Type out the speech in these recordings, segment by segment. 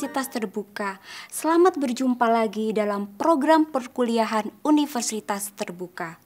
Universitas Terbuka. Selamat berjumpa lagi dalam program perkuliahan Universitas Terbuka.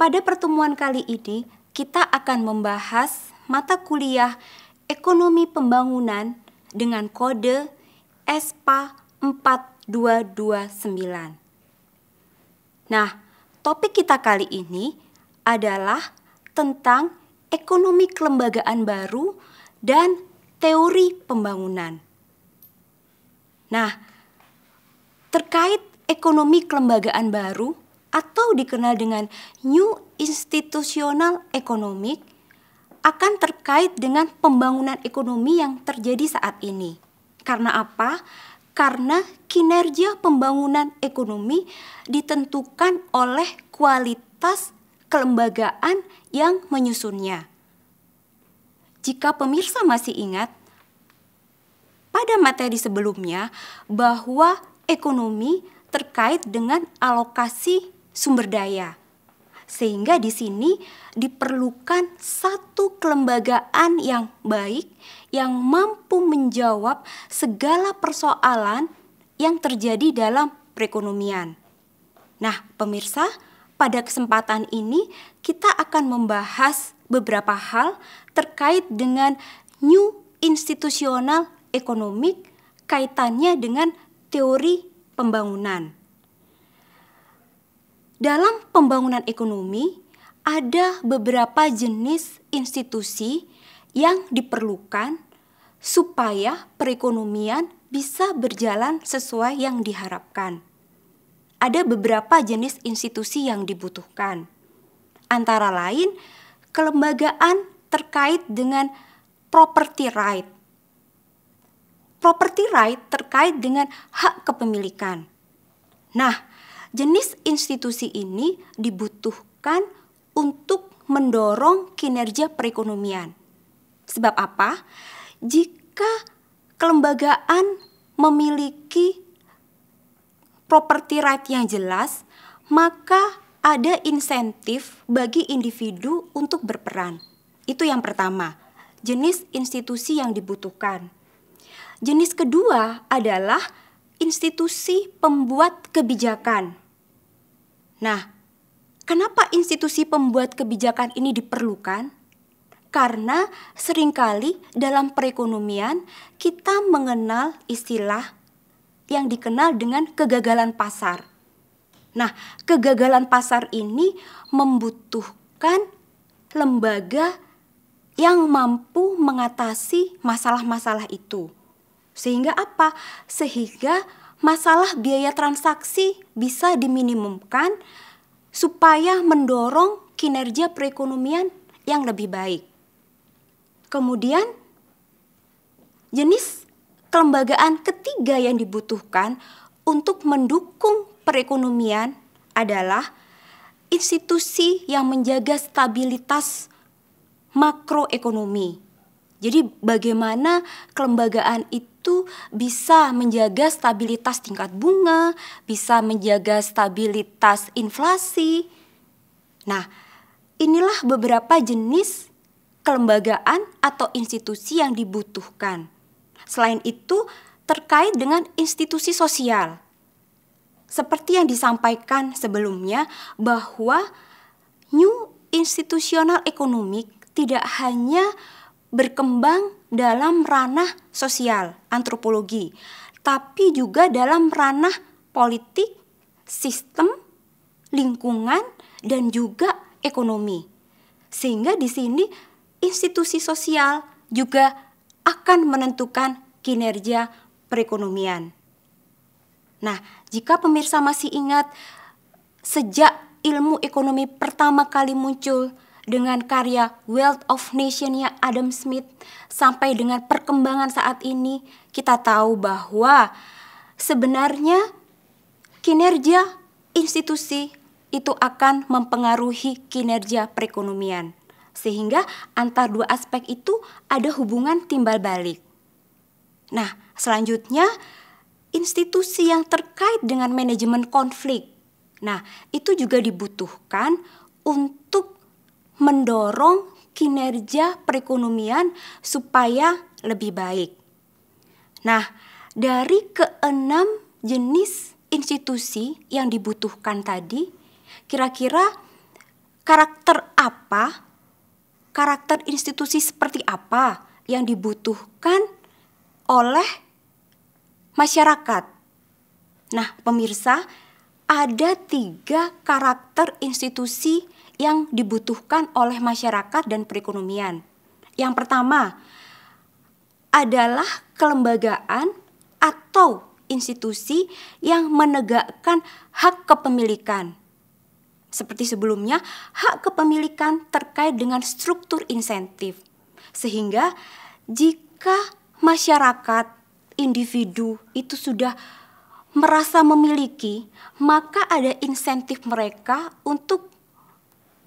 Pada pertemuan kali ini, kita akan membahas mata kuliah Ekonomi Pembangunan dengan kode ESPA 4229. Nah, topik kita kali ini adalah tentang ekonomi kelembagaan baru dan teori pembangunan. Nah, terkait ekonomi kelembagaan baru atau dikenal dengan New Institutional Economic akan terkait dengan pembangunan ekonomi yang terjadi saat ini. Karena apa? Karena kinerja pembangunan ekonomi ditentukan oleh kualitas kelembagaan yang menyusunnya. Jika pemirsa masih ingat, pada materi sebelumnya bahwa ekonomi terkait dengan alokasi sumber daya. Sehingga di sini diperlukan satu kelembagaan yang baik yang mampu menjawab segala persoalan yang terjadi dalam perekonomian. Nah, pemirsa, pada kesempatan ini kita akan membahas beberapa hal terkait dengan new institutional ekonomi kaitannya dengan teori pembangunan. Dalam pembangunan ekonomi, ada beberapa jenis institusi yang diperlukan supaya perekonomian bisa berjalan sesuai yang diharapkan. Ada beberapa jenis institusi yang dibutuhkan, antara lain kelembagaan terkait dengan property right property right terkait dengan hak kepemilikan. Nah, jenis institusi ini dibutuhkan untuk mendorong kinerja perekonomian. Sebab apa? Jika kelembagaan memiliki property right yang jelas, maka ada insentif bagi individu untuk berperan. Itu yang pertama, jenis institusi yang dibutuhkan. Jenis kedua adalah institusi pembuat kebijakan. Nah, kenapa institusi pembuat kebijakan ini diperlukan? Karena seringkali dalam perekonomian kita mengenal istilah yang dikenal dengan kegagalan pasar. Nah, kegagalan pasar ini membutuhkan lembaga yang mampu mengatasi masalah-masalah itu. Sehingga apa? Sehingga masalah biaya transaksi bisa diminimumkan supaya mendorong kinerja perekonomian yang lebih baik. Kemudian jenis kelembagaan ketiga yang dibutuhkan untuk mendukung perekonomian adalah institusi yang menjaga stabilitas makroekonomi. Jadi bagaimana kelembagaan itu itu bisa menjaga stabilitas tingkat bunga, bisa menjaga stabilitas inflasi. Nah, inilah beberapa jenis kelembagaan atau institusi yang dibutuhkan. Selain itu, terkait dengan institusi sosial. Seperti yang disampaikan sebelumnya bahwa new institutional economic tidak hanya berkembang dalam ranah sosial antropologi, tapi juga dalam ranah politik, sistem, lingkungan, dan juga ekonomi. Sehingga di sini institusi sosial juga akan menentukan kinerja perekonomian. Nah, jika pemirsa masih ingat sejak ilmu ekonomi pertama kali muncul dengan karya Wealth of Nation-nya Adam Smith sampai dengan perkembangan saat ini kita tahu bahwa sebenarnya kinerja institusi itu akan mempengaruhi kinerja perekonomian. Sehingga antar dua aspek itu ada hubungan timbal balik. Nah, selanjutnya institusi yang terkait dengan manajemen konflik. Nah, itu juga dibutuhkan untuk mendorong kinerja perekonomian supaya lebih baik. Nah, dari keenam jenis institusi yang dibutuhkan tadi, kira-kira karakter apa, karakter institusi seperti apa yang dibutuhkan oleh masyarakat? Nah, pemirsa, ada tiga karakter institusi yang dibutuhkan oleh masyarakat dan perekonomian. Yang pertama adalah kelembagaan atau institusi yang menegakkan hak kepemilikan. Seperti sebelumnya, hak kepemilikan terkait dengan struktur insentif, sehingga jika masyarakat individu itu sudah merasa memiliki, maka ada insentif mereka untuk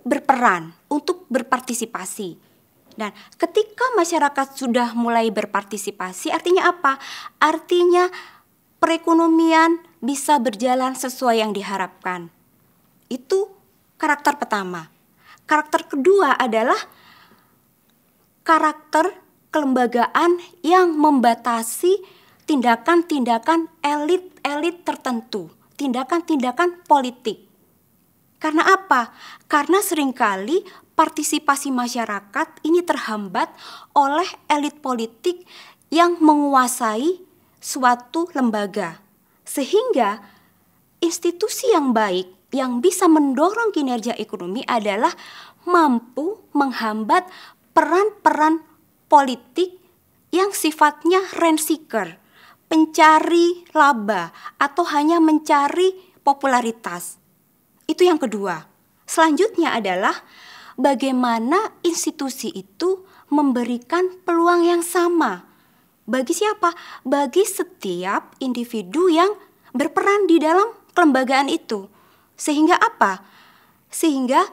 berperan, untuk berpartisipasi. Dan ketika masyarakat sudah mulai berpartisipasi, artinya apa? Artinya perekonomian bisa berjalan sesuai yang diharapkan. Itu karakter pertama. Karakter kedua adalah karakter kelembagaan yang membatasi tindakan-tindakan elit-elit tertentu, tindakan-tindakan politik. Karena apa? Karena seringkali partisipasi masyarakat ini terhambat oleh elit politik yang menguasai suatu lembaga. Sehingga institusi yang baik yang bisa mendorong kinerja ekonomi adalah mampu menghambat peran-peran politik yang sifatnya rent seeker, pencari laba atau hanya mencari popularitas. Itu yang kedua. Selanjutnya adalah bagaimana institusi itu memberikan peluang yang sama. Bagi siapa? Bagi setiap individu yang berperan di dalam kelembagaan itu. Sehingga apa? Sehingga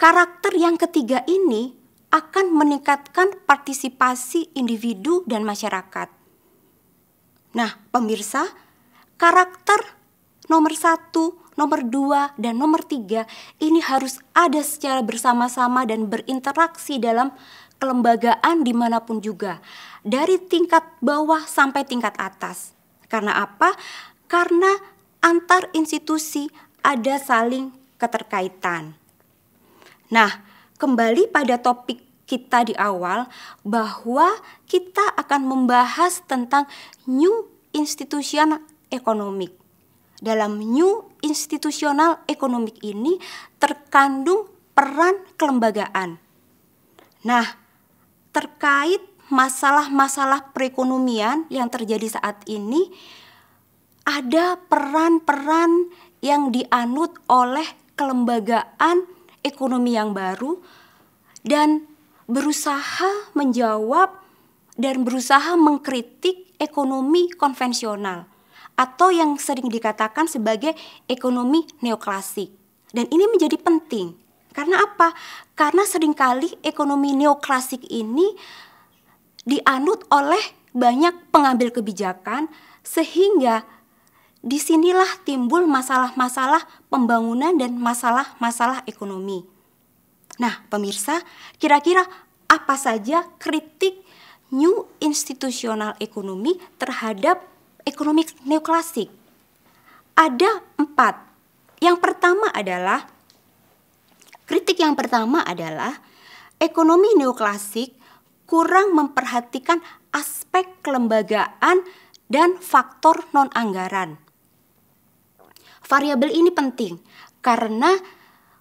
karakter yang ketiga ini akan meningkatkan partisipasi individu dan masyarakat. Nah, pemirsa, karakter nomor satu nomor dua, dan nomor tiga ini harus ada secara bersama-sama dan berinteraksi dalam kelembagaan dimanapun juga. Dari tingkat bawah sampai tingkat atas. Karena apa? Karena antar institusi ada saling keterkaitan. Nah, kembali pada topik kita di awal bahwa kita akan membahas tentang new institution economic. Dalam new institutional economic ini terkandung peran kelembagaan. Nah, terkait masalah-masalah perekonomian yang terjadi saat ini, ada peran-peran yang dianut oleh kelembagaan ekonomi yang baru dan berusaha menjawab dan berusaha mengkritik ekonomi konvensional atau yang sering dikatakan sebagai ekonomi neoklasik. Dan ini menjadi penting. Karena apa? Karena seringkali ekonomi neoklasik ini dianut oleh banyak pengambil kebijakan sehingga disinilah timbul masalah-masalah pembangunan dan masalah-masalah ekonomi. Nah, pemirsa, kira-kira apa saja kritik new institutional ekonomi terhadap ekonomi neoklasik. Ada empat. Yang pertama adalah, kritik yang pertama adalah ekonomi neoklasik kurang memperhatikan aspek kelembagaan dan faktor non-anggaran. Variabel ini penting karena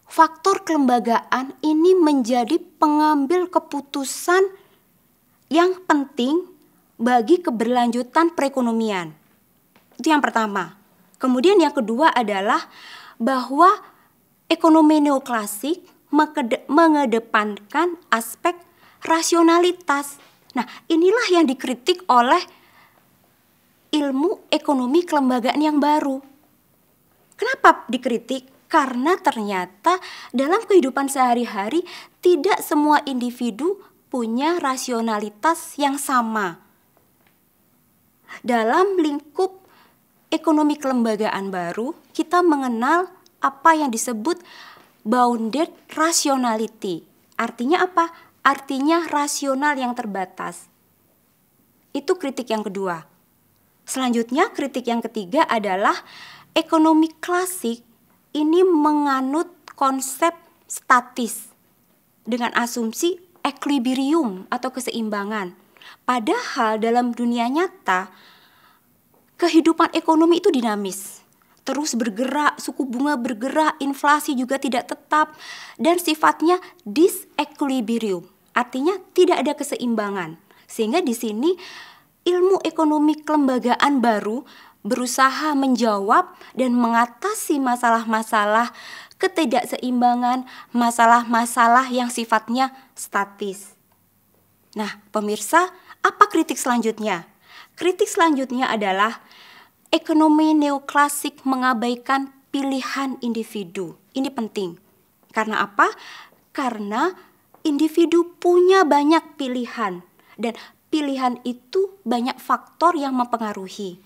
faktor kelembagaan ini menjadi pengambil keputusan yang penting bagi keberlanjutan perekonomian. Itu yang pertama. Kemudian yang kedua adalah bahwa ekonomi neoklasik mengedepankan aspek rasionalitas. Nah, inilah yang dikritik oleh ilmu ekonomi kelembagaan yang baru. Kenapa dikritik? Karena ternyata dalam kehidupan sehari-hari tidak semua individu punya rasionalitas yang sama. Dalam lingkup ekonomi kelembagaan baru, kita mengenal apa yang disebut bounded rationality. Artinya apa? Artinya rasional yang terbatas. Itu kritik yang kedua. Selanjutnya, kritik yang ketiga adalah ekonomi klasik ini menganut konsep statis dengan asumsi equilibrium atau keseimbangan. Padahal dalam dunia nyata kehidupan ekonomi itu dinamis terus bergerak, suku bunga bergerak, inflasi juga tidak tetap, dan sifatnya disequilibrium. Artinya tidak ada keseimbangan. Sehingga di sini ilmu ekonomi kelembagaan baru berusaha menjawab dan mengatasi masalah-masalah ketidakseimbangan, masalah-masalah yang sifatnya statis. Nah, pemirsa, apa kritik selanjutnya? Kritik selanjutnya adalah ekonomi neoklasik mengabaikan pilihan individu. Ini penting. Karena apa? Karena individu punya banyak pilihan dan pilihan itu banyak faktor yang mempengaruhi.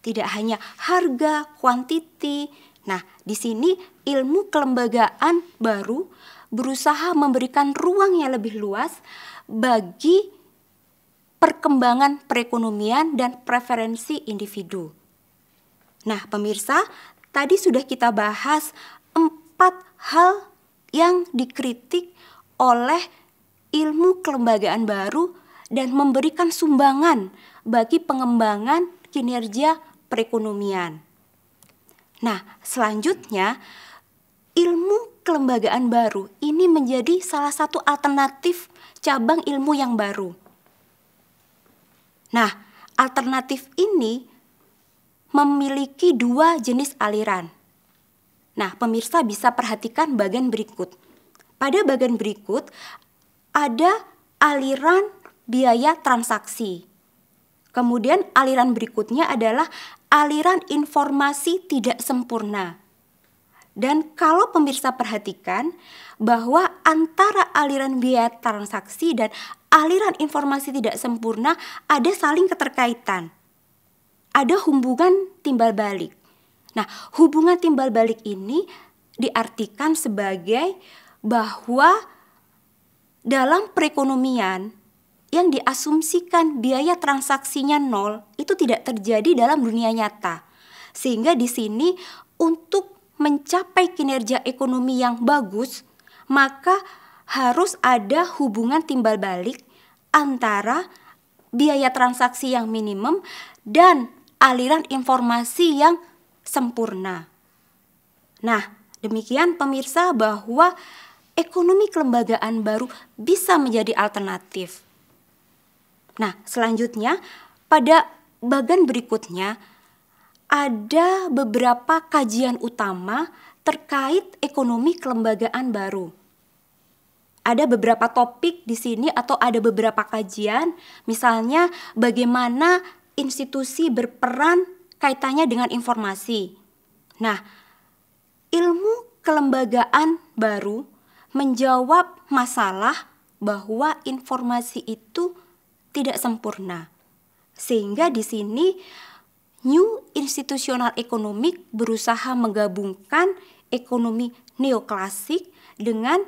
Tidak hanya harga, kuantiti. Nah, di sini ilmu kelembagaan baru berusaha memberikan ruang yang lebih luas bagi perkembangan perekonomian dan preferensi individu. Nah, pemirsa, tadi sudah kita bahas empat hal yang dikritik oleh ilmu kelembagaan baru dan memberikan sumbangan bagi pengembangan kinerja perekonomian. Nah, selanjutnya ilmu kelembagaan baru ini menjadi salah satu alternatif cabang ilmu yang baru Nah, alternatif ini memiliki dua jenis aliran. Nah, pemirsa bisa perhatikan bagian berikut. Pada bagian berikut ada aliran biaya transaksi. Kemudian aliran berikutnya adalah aliran informasi tidak sempurna. Dan kalau pemirsa perhatikan bahwa antara aliran biaya transaksi dan aliran informasi tidak sempurna ada saling keterkaitan. Ada hubungan timbal balik. Nah, hubungan timbal balik ini diartikan sebagai bahwa dalam perekonomian yang diasumsikan biaya transaksinya nol itu tidak terjadi dalam dunia nyata. Sehingga di sini untuk mencapai kinerja ekonomi yang bagus, maka harus ada hubungan timbal balik antara biaya transaksi yang minimum dan aliran informasi yang sempurna. Nah, demikian pemirsa bahwa ekonomi kelembagaan baru bisa menjadi alternatif. Nah, selanjutnya pada bagian berikutnya ada beberapa kajian utama terkait ekonomi kelembagaan baru ada beberapa topik di sini atau ada beberapa kajian misalnya bagaimana institusi berperan kaitannya dengan informasi. Nah, ilmu kelembagaan baru menjawab masalah bahwa informasi itu tidak sempurna. Sehingga di sini New Institutional Economic berusaha menggabungkan ekonomi neoklasik dengan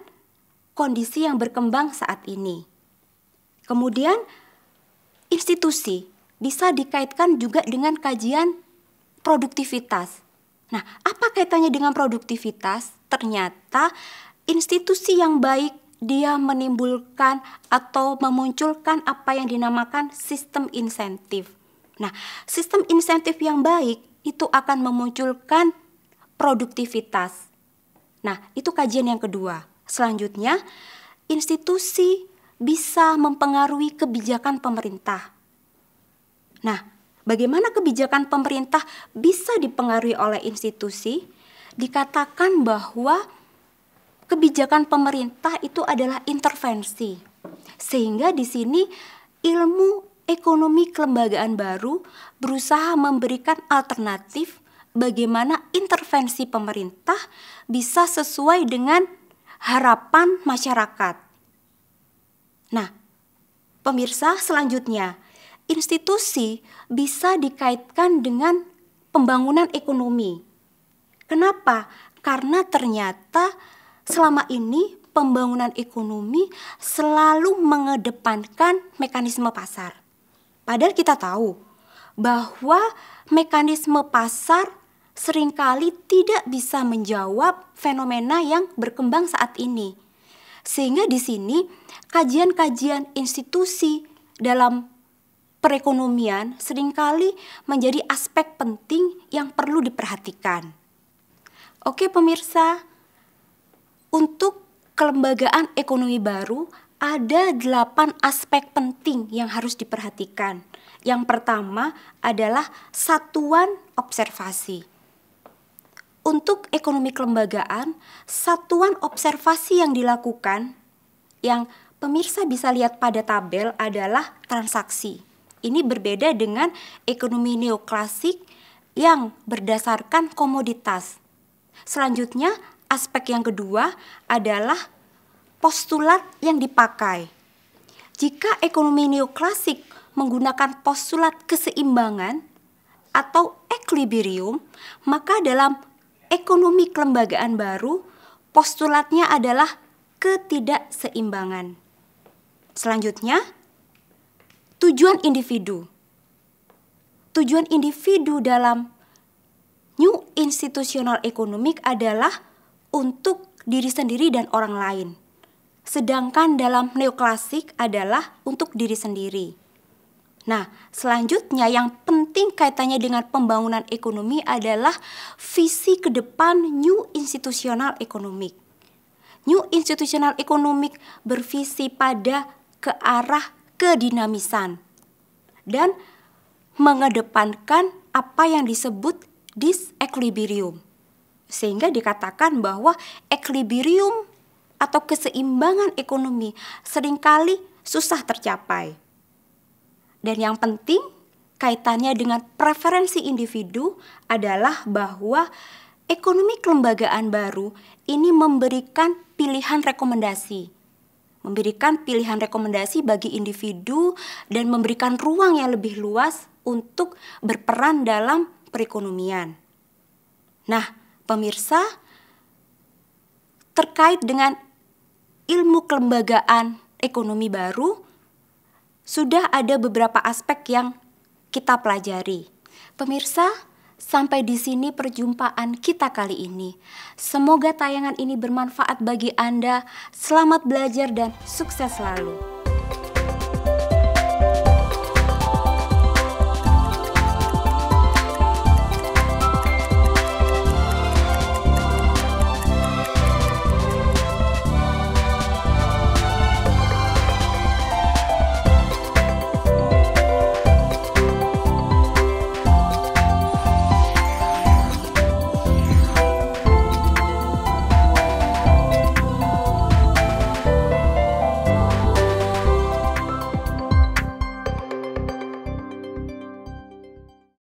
kondisi yang berkembang saat ini. Kemudian, institusi bisa dikaitkan juga dengan kajian produktivitas. Nah, apa kaitannya dengan produktivitas? Ternyata institusi yang baik dia menimbulkan atau memunculkan apa yang dinamakan sistem insentif. Nah, sistem insentif yang baik itu akan memunculkan produktivitas. Nah, itu kajian yang kedua. Selanjutnya, institusi bisa mempengaruhi kebijakan pemerintah. Nah, bagaimana kebijakan pemerintah bisa dipengaruhi oleh institusi? Dikatakan bahwa kebijakan pemerintah itu adalah intervensi. Sehingga di sini ilmu ekonomi kelembagaan baru berusaha memberikan alternatif bagaimana intervensi pemerintah bisa sesuai dengan harapan masyarakat. Nah, pemirsa, selanjutnya institusi bisa dikaitkan dengan pembangunan ekonomi. Kenapa? Karena ternyata selama ini pembangunan ekonomi selalu mengedepankan mekanisme pasar. Padahal kita tahu bahwa mekanisme pasar seringkali tidak bisa menjawab fenomena yang berkembang saat ini. Sehingga di sini kajian-kajian institusi dalam perekonomian seringkali menjadi aspek penting yang perlu diperhatikan. Oke pemirsa, untuk kelembagaan ekonomi baru ada delapan aspek penting yang harus diperhatikan. Yang pertama adalah satuan observasi untuk ekonomi kelembagaan, satuan observasi yang dilakukan yang pemirsa bisa lihat pada tabel adalah transaksi. Ini berbeda dengan ekonomi neoklasik yang berdasarkan komoditas. Selanjutnya, aspek yang kedua adalah postulat yang dipakai. Jika ekonomi neoklasik menggunakan postulat keseimbangan atau equilibrium, maka dalam ekonomi kelembagaan baru postulatnya adalah ketidakseimbangan. Selanjutnya, tujuan individu. Tujuan individu dalam New Institutional Economic adalah untuk diri sendiri dan orang lain. Sedangkan dalam neoklasik adalah untuk diri sendiri. Nah, selanjutnya yang penting kaitannya dengan pembangunan ekonomi adalah visi ke depan new Institutional Economic. New Institutional Economic bervisi pada ke arah kedinamisan dan mengedepankan apa yang disebut disequilibrium. Sehingga dikatakan bahwa equilibrium atau keseimbangan ekonomi seringkali susah tercapai dan yang penting kaitannya dengan preferensi individu adalah bahwa ekonomi kelembagaan baru ini memberikan pilihan rekomendasi. Memberikan pilihan rekomendasi bagi individu dan memberikan ruang yang lebih luas untuk berperan dalam perekonomian. Nah, pemirsa, terkait dengan ilmu kelembagaan ekonomi baru, sudah ada beberapa aspek yang kita pelajari. Pemirsa, sampai di sini perjumpaan kita kali ini. Semoga tayangan ini bermanfaat bagi Anda. Selamat belajar dan sukses selalu.